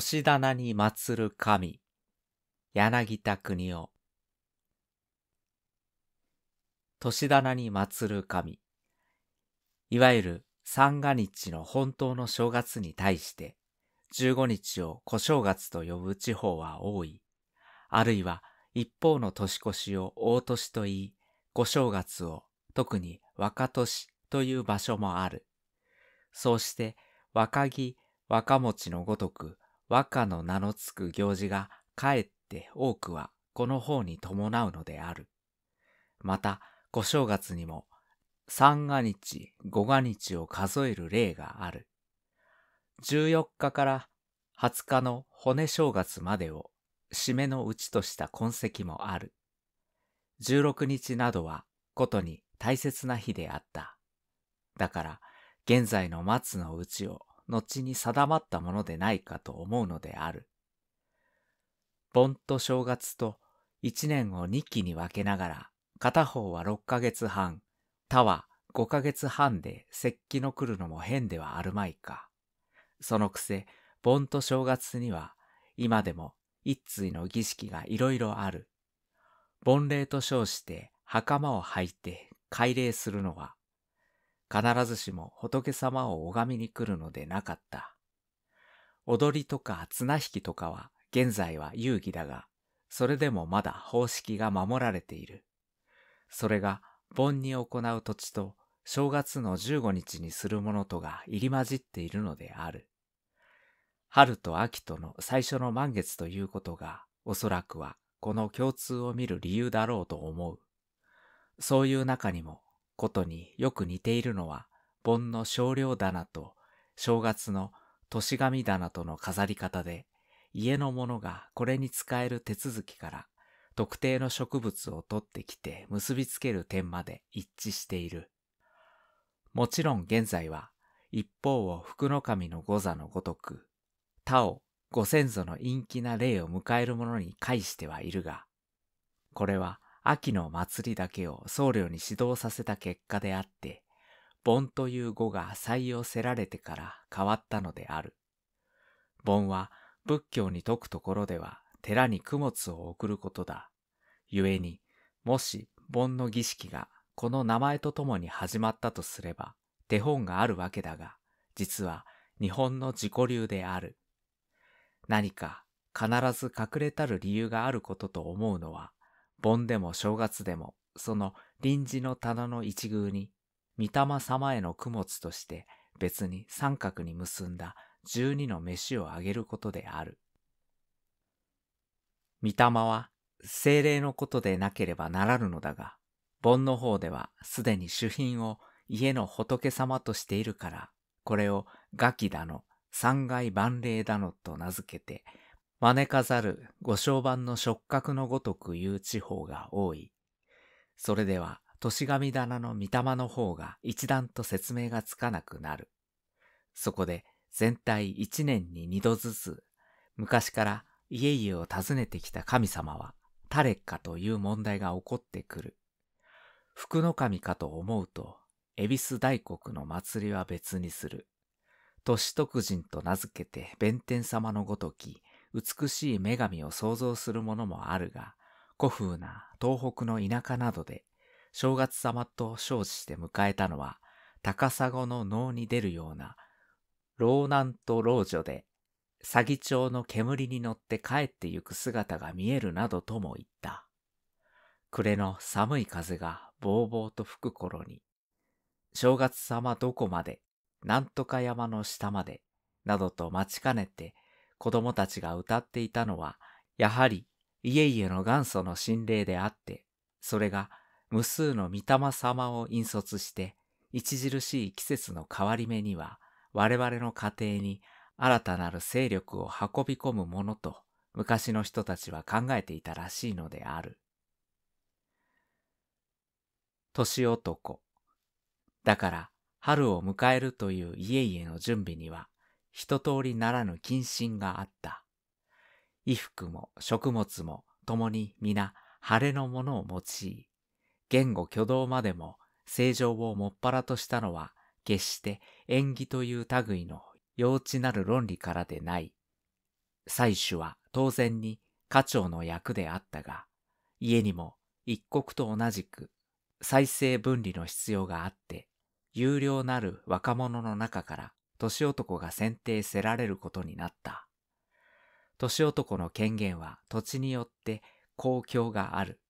年棚に祀る神、柳田国夫。年棚に祀る神、いわゆる三が日の本当の正月に対して、15日を小正月と呼ぶ地方は多い、あるいは一方の年越しを大年と言い、小正月を特に若年という場所もある。そうして若木、若餅のごとく和歌の名のつく行事がかえって多くはこの方に伴うのである。また、小正月にも三が日、五が日を数える例がある。十四日から二十日の骨正月までを締めのうちとした痕跡もある。十六日などはことに大切な日であった。だから現在の松のうちを後に定まったものでないかと思うのである。盆と正月と一年を二期に分けながら、片方は六ヶ月半、他は五ヶ月半で石器の来るのも変ではあるまいか。そのくせ、盆と正月には今でも一対の儀式がいろいろある。盆礼と称して袴を履いて改礼するのは必ずしも仏様を拝みに来るのでなかった。踊りとか綱引きとかは現在は遊戯だが、それでもまだ方式が守られている。それが盆に行う土地と正月の十五日にするものとが入り混じっているのである。春と秋との最初の満月ということがおそらくはこの共通を見る理由だろうと思う。そういう中にもことによく似ているのは、盆の少量棚と正月の年神棚との飾り方で、家の者がこれに使える手続きから特定の植物を取ってきて結びつける点まで一致している。もちろん現在は一方を福の神の御座のごとく、他をご先祖の陰気な霊を迎える者に介してはいるが、これは秋の祭りだけを僧侶に指導させた結果であって、盆という語が採用せられてから変わったのである。盆は仏教に説くところでは寺に供物を送ることだ。故に、もし盆の儀式がこの名前とともに始まったとすれば、手本があるわけだが、実は日本の自己流である。何か必ず隠れたる理由があることと思うのは、盆でも正月でも、その臨時の棚の一宮に、御霊様への供物として別に三角に結んだ十二の飯をあげることである。御霊は精霊のことでなければならぬのだが、盆の方ではすでに主品を家の仏様としているから、これをガキだの、三害万霊だのと名付けて、招かざるご商売の触覚のごとく言う地方が多い。それでは、年神棚の御霊の方が一段と説明がつかなくなる。そこで、全体一年に二度ずつ、昔から家々を訪ねてきた神様は、誰かという問題が起こってくる。福の神かと思うと、恵比寿大国の祭りは別にする。都市徳人と名付けて弁天様のごとき、美しい女神を想像するものもあるが、古風な東北の田舎などで、正月様と称して迎えたのは、高砂の能に出るような、老男と老女で、詐欺町の煙に乗って帰ってゆく姿が見えるなどとも言った。暮れの寒い風がぼうぼうと吹く頃に、正月様どこまで、なんとか山の下まで、などと待ちかねて子供たちが歌っていたのは、やはり家々の元祖の神霊であって、それが無数の御霊様を引率して、著しい季節の変わり目には、我々の家庭に新たなる勢力を運び込むものと、昔の人たちは考えていたらしいのである。年男。だから、春を迎えるという家々の準備には、一通りならぬ謹慎があった。衣服も食物も共に皆晴れのものを用い、言語挙動までも正常をもっぱらとしたのは、決して縁起という類の幼稚なる論理からでない。採主は当然に家長の役であったが、家にも一国と同じく再生分離の必要があって、有料なる若者の中から年男が選定せられることになった。年男の権限は土地によって公共がある。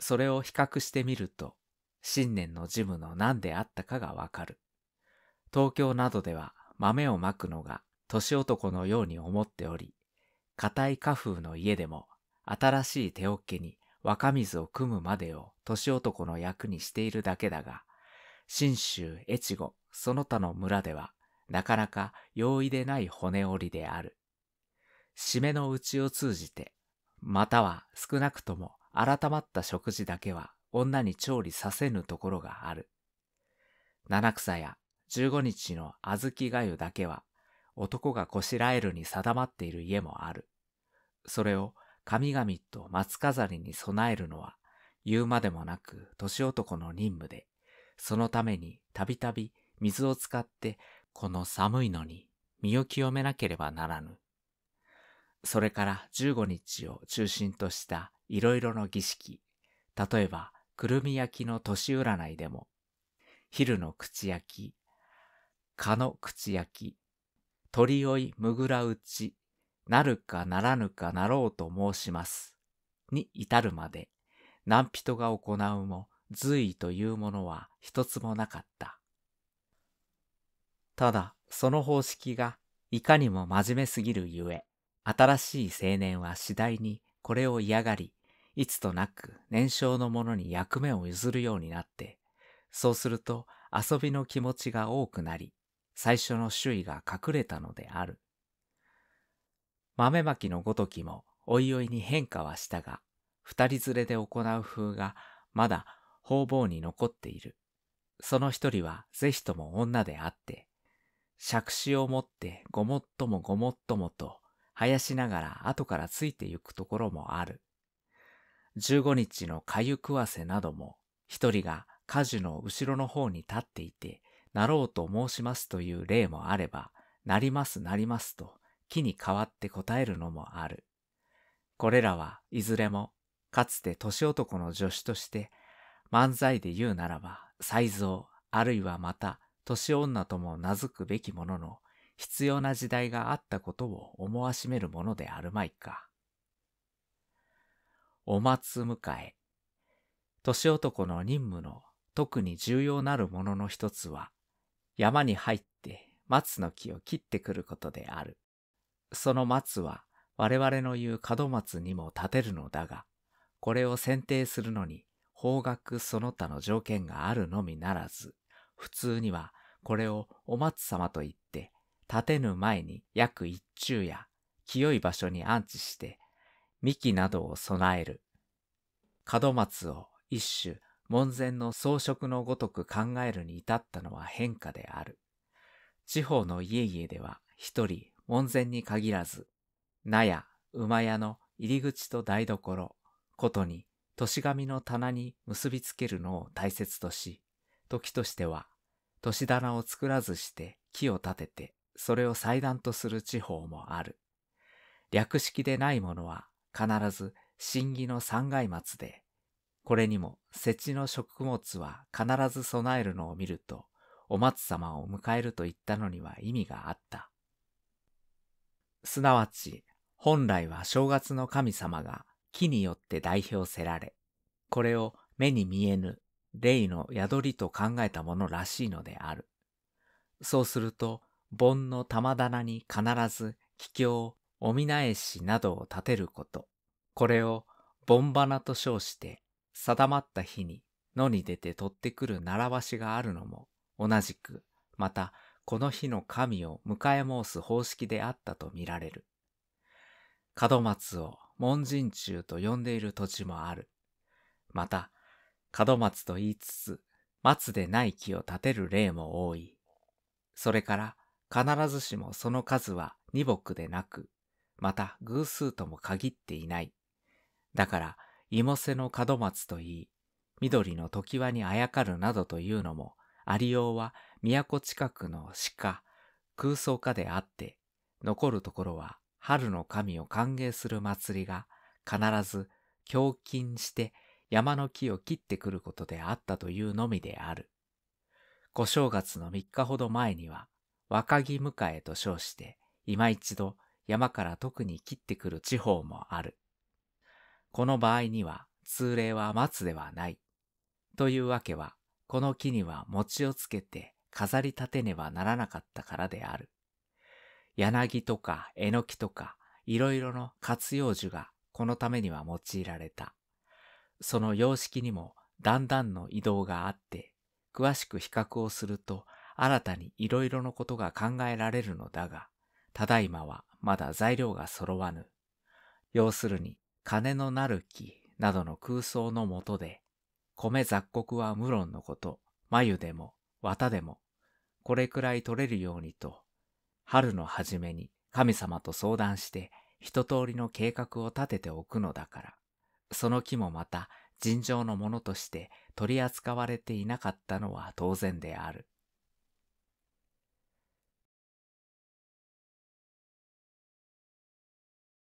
それを比較してみると、新年の事務の何であったかがわかる。東京などでは豆をまくのが年男のように思っており、硬い家風の家でも新しい手桶に若水を汲むまでを年男の役にしているだけだが、信州越後その他の村ではなかなか容易でない骨折りである。締めのうちを通じて、または少なくとも改まった食事だけは女に調理させぬところがある。七草や十五日の小豆がゆだけは男がこしらえるに定まっている家もある。それを神々と松飾りに備えるのは言うまでもなく年男の任務で、そのためにたびたび水を使ってこの寒いのに身を清めなければならぬ。それから15日を中心としたいろいろの儀式、例えばくるみ焼きの年占いでも、昼の口焼き、蚊の口焼き、鳥追いむぐらうち、なるかならぬかなろうと申します。に至るまで、何人が行うも、随意というものは一つもなかった。ただ、その方式がいかにも真面目すぎるゆえ、新しい青年は次第にこれを嫌がり、いつとなく年少の者に役目を譲るようになって、そうすると遊びの気持ちが多くなり、最初の周囲が隠れたのである。豆まきのごときも、おいおいに変化はしたが、二人連れで行う風が、まだ方々に残っている。その一人はぜひとも女であって、杓子を持ってごもっともごもっともと生やしながら後からついてゆくところもある。十五日のかゆ食わせなども一人が果樹の後ろの方に立っていてなろうと申しますという例もあればなりますなりますと木に代わって答えるのもある。これらはいずれもかつて年男の助手として漫才で言うならば才蔵あるいはまた年女とも名付くべきものの、必要な時代があったことを思わしめるものであるまいか。お松迎え。年男の任務の特に重要なるものの一つは、山に入って松の木を切ってくることである。その松は我々の言う門松にも立てるのだが、これを選定するのに方角その他の条件があるのみならず、普通にはこれをお松様と言って、立てぬ前に約一昼夜、清い場所に安置して、幹などを備える。門松を一種門前の装飾のごとく考えるに至ったのは変化である。地方の家々では一人門前に限らず、納屋、馬屋の入り口と台所、ことに、年紙の棚に結びつけるのを大切とし、時としては年棚を作らずして木を立てて、それを祭壇とする地方もある。略式でないものは必ず審議の三階末で、これにも設置の食物は必ず備えるのを見ると、お松様を迎えると言ったのには意味があった。すなわち、本来は正月の神様が木によって代表せられ、これを目に見えぬ霊の宿りと考えたものらしいのである。そうすると、盆の玉棚に必ず桔境、お見なしなどを立てること。これを盆花と称して、定まった日に野に出て取ってくる習わしがあるのも、同じく、また、この日の神を迎え申す方式であったと見られる。門松を門人中と呼んでいる土地もある。また、門松と言いつつ、松でない木を建てる例も多い。それから必ずしもその数は二木でなく、また偶数とも限っていない。だから、芋瀬の門松といい、緑の常盤にあやかるなどというのも、ありようは都近くの鹿、空想家であって、残るところは春の神を歓迎する祭りが必ず胸禁して山の木を切ってくることであったというのみである。小正月の三日ほど前には、若木迎えと称して、今一度山から特に切ってくる地方もある。この場合には、通例は松ではない。というわけは、この木には餅をつけて飾り立てねばならなかったからである。柳とかえのきとか、いろいろの活用樹がこのためには用いられた。その様式にもだんだんの移動があって、詳しく比較をすると新たにいろいろのことが考えられるのだが、ただいまはまだ材料が揃わぬ。要するに、金のなる木などの空想のもとで、米雑穀は無論のこと、眉でも綿でも、これくらい取れるようにと、春の初めに神様と相談して一通りの計画を立てておくのだから。その木もまた尋常のものとして取り扱われていなかったのは当然である。